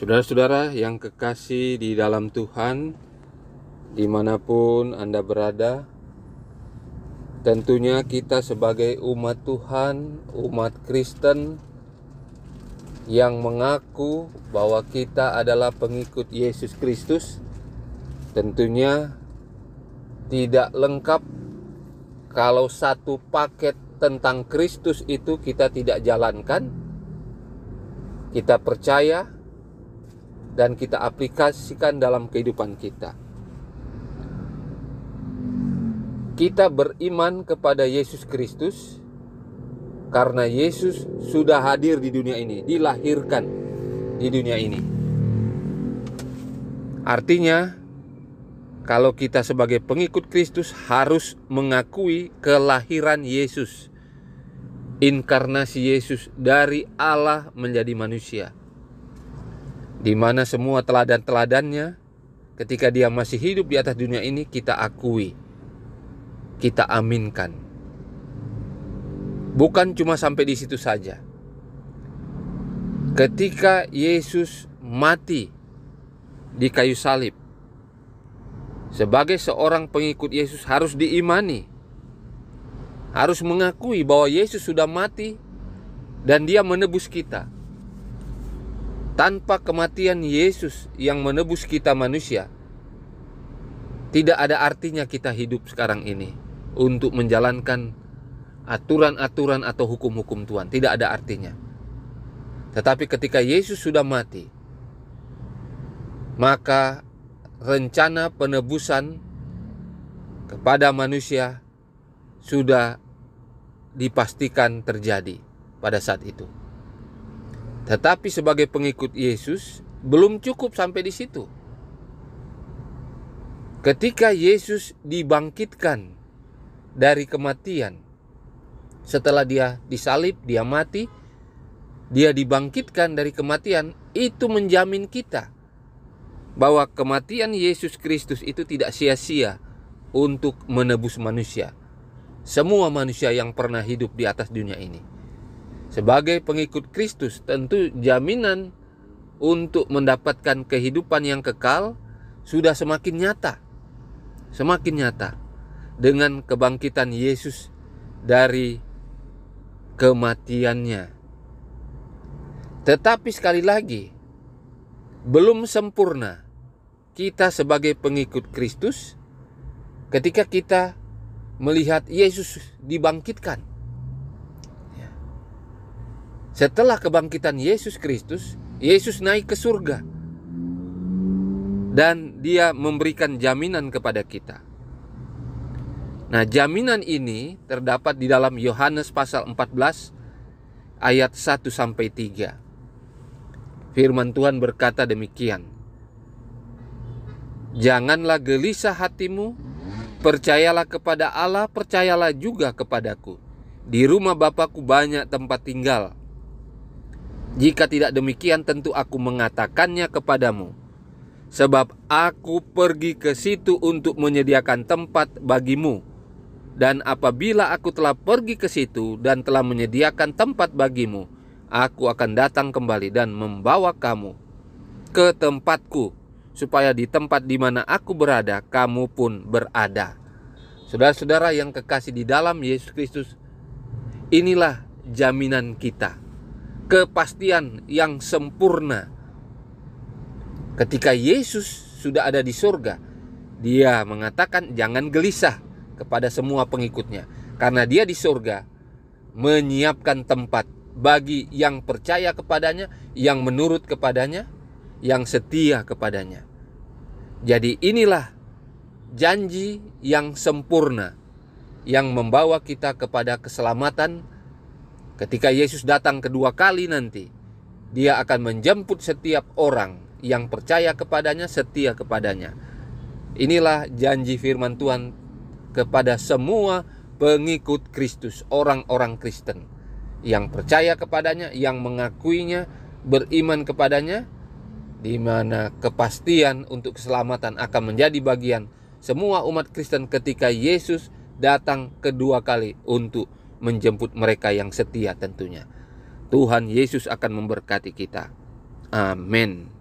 Saudara-saudara yang kekasih di dalam Tuhan, dimanapun Anda berada, tentunya kita sebagai umat Tuhan, umat Kristen yang mengaku bahwa kita adalah pengikut Yesus Kristus, tentunya tidak lengkap kalau satu paket tentang Kristus itu kita tidak jalankan. Kita percaya dan kita aplikasikan dalam kehidupan kita. Kita beriman kepada Yesus Kristus karena Yesus sudah hadir di dunia ini, dilahirkan di dunia ini. Artinya, kalau kita sebagai pengikut Kristus harus mengakui kelahiran Yesus, inkarnasi Yesus dari Allah menjadi manusia di mana semua teladan-teladannya ketika dia masih hidup di atas dunia ini kita akui, kita aminkan. Bukan cuma sampai di situ saja. Ketika Yesus mati di kayu salib, sebagai seorang pengikut Yesus harus diimani, harus mengakui bahwa Yesus sudah mati dan Dia menebus kita tanpa kematian Yesus yang menebus kita manusia, tidak ada artinya kita hidup sekarang ini untuk menjalankan aturan-aturan atau hukum-hukum Tuhan. Tidak ada artinya. Tetapi ketika Yesus sudah mati, maka rencana penebusan kepada manusia sudah dipastikan terjadi pada saat itu. Tetapi sebagai pengikut Yesus belum cukup sampai di situ. Ketika Yesus dibangkitkan dari kematian, setelah dia disalib, dia mati, dia dibangkitkan dari kematian, itu menjamin kita bahwa kematian Yesus Kristus itu tidak sia-sia untuk menebus manusia. Semua manusia yang pernah hidup di atas dunia ini. Sebagai pengikut Kristus, tentu jaminan untuk mendapatkan kehidupan yang kekal sudah semakin nyata. Semakin nyata dengan kebangkitan Yesus dari kematiannya. Tetapi sekali lagi, belum sempurna kita sebagai pengikut Kristus ketika kita melihat Yesus dibangkitkan. Setelah kebangkitan Yesus Kristus, Yesus naik ke surga. Dan dia memberikan jaminan kepada kita. Nah, jaminan ini terdapat di dalam Yohanes pasal 14 ayat 1 sampai 3. Firman Tuhan berkata demikian. Janganlah gelisah hatimu, percayalah kepada Allah, percayalah juga kepadaku. Di rumah Bapakku banyak tempat tinggal. Jika tidak demikian, tentu aku mengatakannya kepadamu, sebab aku pergi ke situ untuk menyediakan tempat bagimu. Dan apabila aku telah pergi ke situ dan telah menyediakan tempat bagimu, aku akan datang kembali dan membawa kamu ke tempatku, supaya di tempat di mana aku berada, kamu pun berada. Saudara-saudara yang kekasih di dalam Yesus Kristus, inilah jaminan kita kepastian yang sempurna. Ketika Yesus sudah ada di surga, dia mengatakan jangan gelisah kepada semua pengikutnya karena dia di surga menyiapkan tempat bagi yang percaya kepadanya, yang menurut kepadanya, yang setia kepadanya. Jadi inilah janji yang sempurna yang membawa kita kepada keselamatan Ketika Yesus datang kedua kali nanti, Dia akan menjemput setiap orang yang percaya kepadanya, setia kepadanya. Inilah janji firman Tuhan kepada semua pengikut Kristus, orang-orang Kristen yang percaya kepadanya, yang mengakuinya, beriman kepadanya, di mana kepastian untuk keselamatan akan menjadi bagian semua umat Kristen ketika Yesus datang kedua kali untuk menjemput mereka yang setia tentunya. Tuhan Yesus akan memberkati kita. Amin.